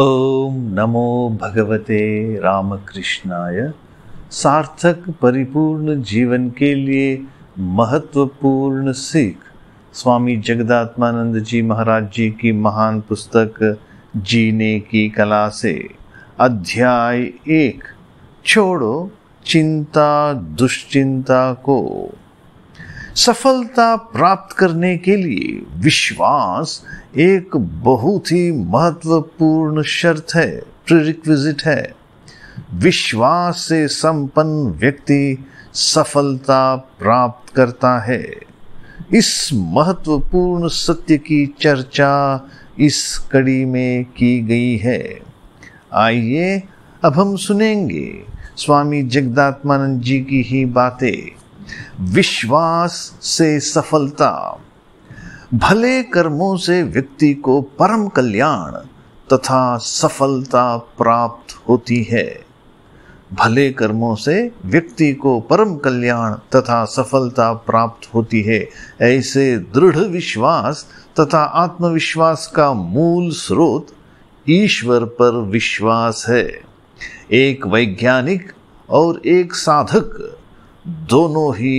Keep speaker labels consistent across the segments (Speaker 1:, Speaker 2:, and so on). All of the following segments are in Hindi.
Speaker 1: ओम नमो भगवते रामकृष्णाय सार्थक परिपूर्ण जीवन के लिए महत्वपूर्ण सीख स्वामी जगदात्मानंद जी महाराज जी की महान पुस्तक जीने की कला से अध्याय एक छोड़ो चिंता दुश्चिंता को सफलता प्राप्त करने के लिए विश्वास एक बहुत ही महत्वपूर्ण शर्त है प्रिक्विजिट है विश्वास से संपन्न व्यक्ति सफलता प्राप्त करता है इस महत्वपूर्ण सत्य की चर्चा इस कड़ी में की गई है आइए अब हम सुनेंगे स्वामी जगदात्मानंद जी की ही बातें विश्वास से सफलता भले कर्मों से व्यक्ति को परम कल्याण तथा सफलता प्राप्त होती है भले कर्मों से व्यक्ति को परम कल्याण तथा सफलता प्राप्त होती है ऐसे दृढ़ विश्वास तथा आत्मविश्वास का मूल स्रोत ईश्वर पर विश्वास है एक वैज्ञानिक और एक साधक दोनों ही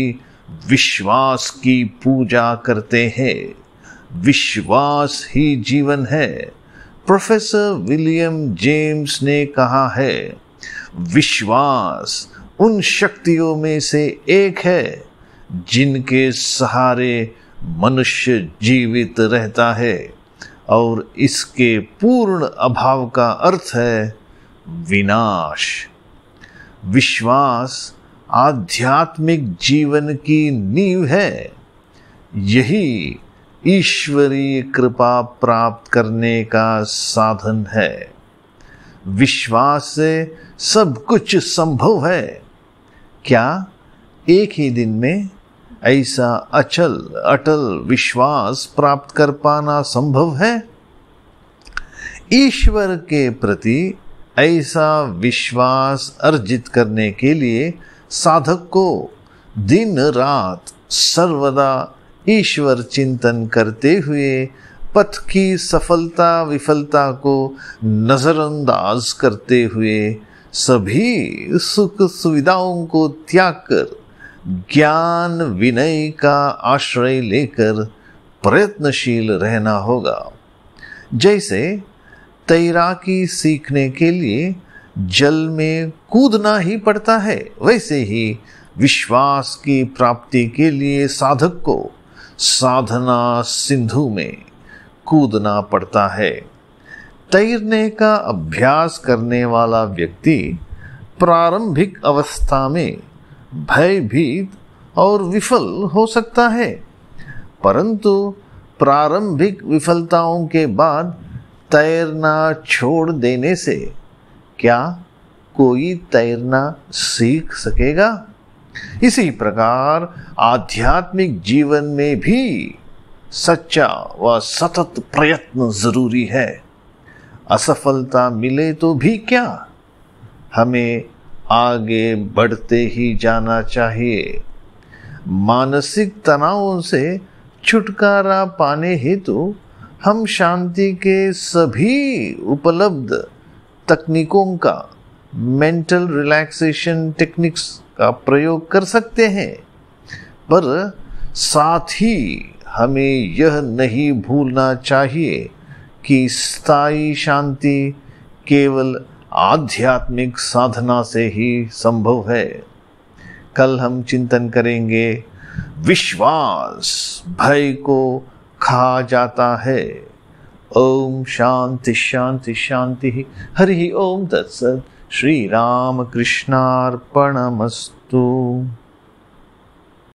Speaker 1: विश्वास की पूजा करते हैं विश्वास ही जीवन है प्रोफेसर विलियम जेम्स ने कहा है विश्वास उन शक्तियों में से एक है जिनके सहारे मनुष्य जीवित रहता है और इसके पूर्ण अभाव का अर्थ है विनाश विश्वास आध्यात्मिक जीवन की नींव है यही ईश्वरीय कृपा प्राप्त करने का साधन है विश्वास से सब कुछ संभव है क्या एक ही दिन में ऐसा अचल अटल विश्वास प्राप्त कर पाना संभव है ईश्वर के प्रति ऐसा विश्वास अर्जित करने के लिए साधक को दिन रात सर्वदा ईश्वर चिंतन करते हुए पथ की सफलता विफलता को नज़रअंदाज करते हुए सभी सुख सुविधाओं को त्याग कर ज्ञान विनय का आश्रय लेकर प्रयत्नशील रहना होगा जैसे तैराकी सीखने के लिए जल में कूदना ही पड़ता है वैसे ही विश्वास की प्राप्ति के लिए साधक को साधना सिंधु में कूदना पड़ता है तैरने का अभ्यास करने वाला व्यक्ति प्रारंभिक अवस्था में भयभीत और विफल हो सकता है परंतु प्रारंभिक विफलताओं के बाद तैरना छोड़ देने से क्या कोई तैरना सीख सकेगा इसी प्रकार आध्यात्मिक जीवन में भी सच्चा व सतत प्रयत्न जरूरी है असफलता मिले तो भी क्या हमें आगे बढ़ते ही जाना चाहिए मानसिक तनावों से छुटकारा पाने हेतु तो हम शांति के सभी उपलब्ध तकनीकों का मेंटल रिलैक्सेशन टेक्निक्स का प्रयोग कर सकते हैं पर साथ ही हमें यह नहीं भूलना चाहिए कि स्थायी शांति केवल आध्यात्मिक साधना से ही संभव है कल हम चिंतन करेंगे विश्वास भय को खा जाता है ओम शांति शांति शांति हरि ओम तत्सत श्री राम कृष्णार्पणमस्तु